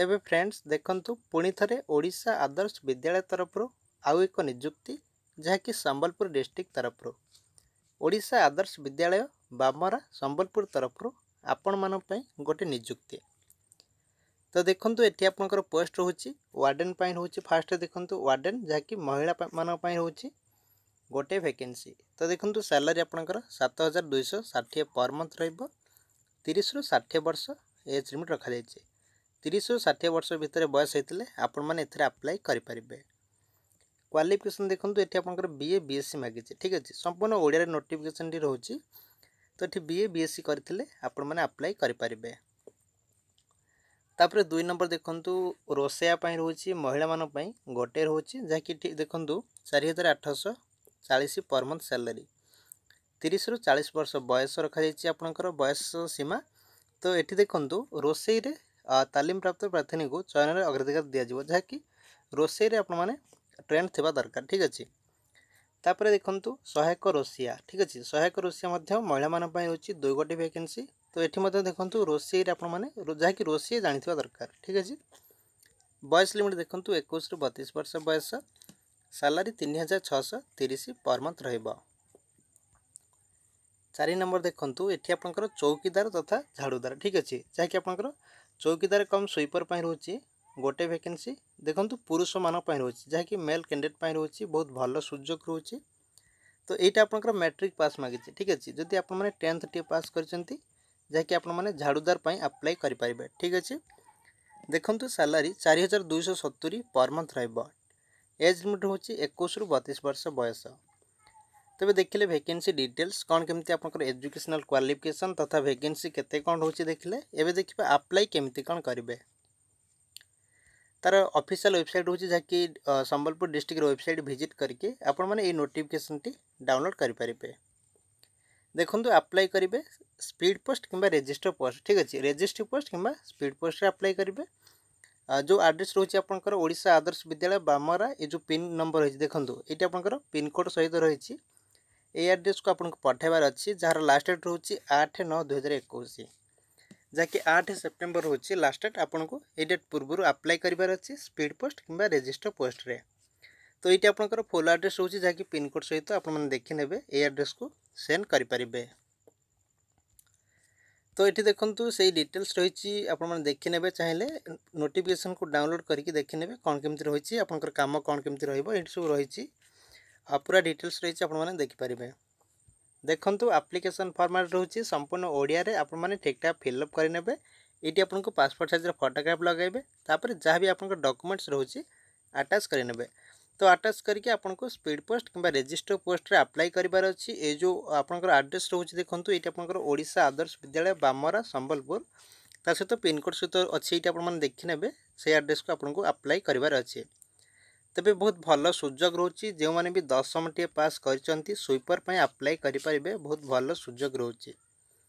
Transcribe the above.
ତେବେ ଫ୍ରେଣ୍ଡସ୍ ଦେଖନ୍ତୁ ପୁଣି ଥରେ ଓଡ଼ିଶା ଆଦର୍ଶ ବିଦ୍ୟାଳୟ ତରଫରୁ ଆଉ ଏକ ନିଯୁକ୍ତି ଯାହାକି ସମ୍ବଲପୁର ଡିଷ୍ଟ୍ରିକ୍ଟ ତରଫରୁ ଓଡ଼ିଶା ଆଦର୍ଶ ବିଦ୍ୟାଳୟ ବାମରା ସମ୍ବଲପୁର ତରଫରୁ ଆପଣମାନଙ୍କ ପାଇଁ ଗୋଟିଏ ନିଯୁକ୍ତି ତ ଦେଖନ୍ତୁ ଏଠି ଆପଣଙ୍କର ପୋଷ୍ଟ ରହୁଛି ୱାର୍ଡ଼େନ୍ ପାଇଁ ରହୁଛି ଫାର୍ଷ୍ଟ ଦେଖନ୍ତୁ ୱାର୍ଡ଼େନ୍ ଯାହାକି ମହିଳାମାନଙ୍କ ପାଇଁ ରହୁଛି ଗୋଟିଏ ଭେକେନ୍ସି ତ ଦେଖନ୍ତୁ ସାଲାରୀ ଆପଣଙ୍କର ସାତ ହଜାର ଦୁଇଶହ ଷାଠିଏ ପର୍ ମନ୍ଥ ରହିବ ତିରିଶରୁ ଷାଠିଏ ବର୍ଷ ଏଜ୍ ଲିମିଟ୍ ରଖାଯାଇଛି ତିରିଶରୁ ଷାଠିଏ ବର୍ଷ ଭିତରେ ବୟସ ହୋଇଥିଲେ ଆପଣମାନେ ଏଥିରେ ଆପ୍ଲାଏ କରିପାରିବେ କ୍ୱାଲିଫିକେସନ୍ ଦେଖନ୍ତୁ ଏଠି ଆପଣଙ୍କର ବି ଏ ବି ଏସ୍ ସି ମାଗିଛି ଠିକ୍ ଅଛି ସମ୍ପୂର୍ଣ୍ଣ ଓଡ଼ିଆରେ ନୋଟିଫିକେସନ୍ଟି ରହୁଛି ତ ଏଠି ବି ଏ ବି ଏସ୍ ସି କରିଥିଲେ ଆପଣମାନେ ଆପ୍ଲାଏ କରିପାରିବେ ତାପରେ ଦୁଇ ନମ୍ବର ଦେଖନ୍ତୁ ରୋଷେଇଆ ପାଇଁ ରହୁଛି ମହିଳାମାନଙ୍କ ପାଇଁ ଗୋଟେ ରହୁଛି ଯାହାକି ଏଠି ଦେଖନ୍ତୁ ଚାରି ହଜାର ଆଠଶହ ଚାଳିଶ ପର୍ ମନ୍ଥ ସାଲାରୀ ତିରିଶରୁ ଚାଳିଶ ବର୍ଷ ବୟସ ରଖାଯାଇଛି ଆପଣଙ୍କର ବୟସ ସୀମା ତ ଏଠି ଦେଖନ୍ତୁ ରୋଷେଇରେ ତାଲିମ ପ୍ରାପ୍ତ ପ୍ରାର୍ଥିନୀକୁ ଚୟନରେ ଅଗ୍ରାଧିକାର ଦିଆଯିବ ଯାହାକି ରୋଷେଇରେ ଆପଣମାନେ ଟ୍ରେଣ୍ଡ ଥିବା ଦରକାର ଠିକ୍ ଅଛି ତାପରେ ଦେଖନ୍ତୁ ସହାୟକ ରୋଷିଆ ଠିକ୍ ଅଛି ସହାୟକ ରୋଷିଆ ମଧ୍ୟ ମହିଳାମାନଙ୍କ ପାଇଁ ହେଉଛି ଦୁଇ ଗୋଟି ଭ୍ୟାକେନ୍ସି ତ ଏଠି ମଧ୍ୟ ଦେଖନ୍ତୁ ରୋଷେଇରେ ଆପଣମାନେ ଯାହାକି ରୋଷେଇ ଜାଣିଥିବା ଦରକାର ଠିକ୍ ଅଛି ବୟସ ଲିମିଟ୍ ଦେଖନ୍ତୁ ଏକୋଇଶରୁ ବତିଶ ବର୍ଷ ବୟସ ସାଲାରୀ ତିନି ହଜାର ଛଅଶହ ତିରିଶ ପର୍ ମନ୍ଥ ରହିବ চারি নম্বর দেখন্তু এটি আপনার চৌকিদার তথা ঝাড়ুদার ঠিক আছে যাকি আপনার চৌকিদার কম সুইপর পাই রয়েছে গোটে ভ্যাকেন্সি দেখন্তু পুরুষ মানক পাই রয়েছে যাকি মেল ক্যান্ডিডেট পাই রয়েছে বহুত ভালো সুযোগ রয়েছে তো এইটা আপনার ম্যাট্রিক পাস মাগিছে ঠিক আছে যদি আপনার টেন্থ টি পাস করছেন যাকি আপনার ঝাড়ুদার পাই আপ্লাই করে পারবে ঠিক আছে দেখন্তু স্যালারি চারি হাজার দুইশ সতুরি পর মন্থ রহব এজ লিমিট হচ্ছে একুশ রু বতিশ বর্ষ বয়স ତେବେ ଦେଖିଲେ ଭେକେନ୍ସି ଡିଟେଲ୍ସ କ'ଣ କେମିତି ଆପଣଙ୍କର ଏଜୁକେସନାଲ୍ କ୍ୱାଲିଫିକେସନ୍ ତଥା ଭେକେନ୍ସି କେତେ କ'ଣ ରହୁଛି ଦେଖିଲେ ଏବେ ଦେଖିବା ଆପ୍ଲାଏ କେମିତି କ'ଣ କରିବେ ତାର ଅଫିସିଆଲ୍ ୱେବସାଇଟ୍ ହେଉଛି ଯାହାକି ସମ୍ବଲପୁର ଡିଷ୍ଟ୍ରିକ୍ଟର ୱେବସାଇଟ୍ ଭିଜିଟ୍ କରିକି ଆପଣମାନେ ଏଇ ନୋଟିଫିକେସନ୍ଟି ଡାଉନଲୋଡ଼୍ କରିପାରିବେ ଦେଖନ୍ତୁ ଆପ୍ଲାଏ କରିବେ ସ୍ପିଡ଼୍ ପୋଷ୍ଟ କିମ୍ବା ରେଜିଷ୍ଟର ପୋଷ୍ଟ ଠିକ୍ ଅଛି ରେଜିଷ୍ଟର ପୋଷ୍ଟ କିମ୍ବା ସ୍ପିଡ଼୍ ପୋଷ୍ଟରେ ଆପ୍ଲାଏ କରିବେ ଯେଉଁ ଆଡ୍ରେସ୍ ରହୁଛି ଆପଣଙ୍କର ଓଡ଼ିଶା ଆଦର୍ଶ ବିଦ୍ୟାଳୟ ବାମରା ଏ ଯେଉଁ ପିନ୍ ନମ୍ବର ରହିଛି ଦେଖନ୍ତୁ ଏଇଟା ଆପଣଙ୍କର ପିନ୍କୋଡ଼୍ ସହିତ ରହିଛି এই ଆଡ୍ରେସ୍କୁ ଆପଣଙ୍କୁ ପଠାଇବାର ଅଛି ଯାହାର ଲାଷ୍ଟ ଡେଟ୍ ହେଉଛି ଆଠ ନଅ ଦୁଇହଜାର ଏକୋଇଶ ଯାହାକି ଆଠ ସେପ୍ଟେମ୍ବର ହେଉଛି ଲାଷ୍ଟ ଡେଟ୍ ଆପଣଙ୍କୁ ଏଇ ଡେଟ୍ ପୂର୍ବରୁ ଆପ୍ଲାଏ କରିବାର ଅଛି ସ୍ପିଡ଼୍ ପୋଷ୍ଟ କିମ୍ବା ରେଜିଷ୍ଟର ପୋଷ୍ଟରେ ତ ଏଇଟି ଆପଣଙ୍କର ଫୁଲ୍ ଆଡ୍ରେସ୍ ହେଉଛି ଯାହାକି ପିନ୍କୋଡ଼୍ ସହିତ ଆପଣମାନେ ଦେଖିନେବେ ଏଇ ଆଡ୍ରେସ୍କୁ ସେଣ୍ଡ କରିପାରିବେ ତ ଏଠି ଦେଖନ୍ତୁ ସେଇ ଡିଟେଲ୍ସ ରହିଛି ଆପଣମାନେ ଦେଖିନେବେ ଚାହିଁଲେ ନୋଟିଫିକେସନ୍କୁ ଡାଉନଲୋଡ଼୍ କରିକି ଦେଖିନେବେ କ'ଣ କେମିତି ରହିଛି ଆପଣଙ୍କର କାମ କ'ଣ କେମିତି ରହିବ ଏଇଠି ସବୁ ରହିଛି पूरा डिटेल्स रही आपने देखिपारे ଦେଖନ୍ତୁ ଆପ୍ଲିକେସନ୍ ଫର୍ମାଟ୍ ରହୁଛି ସମ୍ପୂର୍ଣ୍ଣ ଓଡ଼ିଆରେ ଆପଣମାନେ ଠିକ୍ଠାକ୍ ଫିଲ୍ଅପ୍ କରିନେବେ ଏଇଠି ଆପଣଙ୍କୁ ପାସପୋର୍ଟ ସାଇଜ୍ର ଫଟୋଗ୍ରାଫ୍ ଲଗାଇବେ ତାପରେ ଯାହା ବି ଆପଣଙ୍କ ଡକୁମେଣ୍ଟସ୍ ରହୁଛି ଆଟାଚ୍ କରିନେବେ ତ ଆଟାଚ୍ କରିକି ଆପଣଙ୍କୁ ସ୍ପିଡ଼୍ ପୋଷ୍ଟ କିମ୍ବା ରେଜିଷ୍ଟର ପୋଷ୍ଟରେ ଆପ୍ଲାଏ କରିବାର ଅଛି ଏ ଯେଉଁ ଆପଣଙ୍କର ଆଡ୍ରେସ୍ ରହୁଛି ଦେଖନ୍ତୁ ଏଇଠି ଆପଣଙ୍କର ଓଡ଼ିଶା ଆଦର୍ଶ ବିଦ୍ୟାଳୟ ବାମରା ସମ୍ବଲପୁର ତା ସହିତ ପିନ୍କୋଡ଼୍ ସହିତ ଅଛି ଏଇଠି ଆପଣମାନେ ଦେଖିନେବେ ସେଇ ଆଡ୍ରେସ୍କୁ ଆପଣଙ୍କୁ ଆପ୍ଲାଏ କରିବାର ଅଛି तेज बहुत भल सुग रोच जो मैंने भी दशम टीए पास करपर पर करें बहुत भल सु रोचे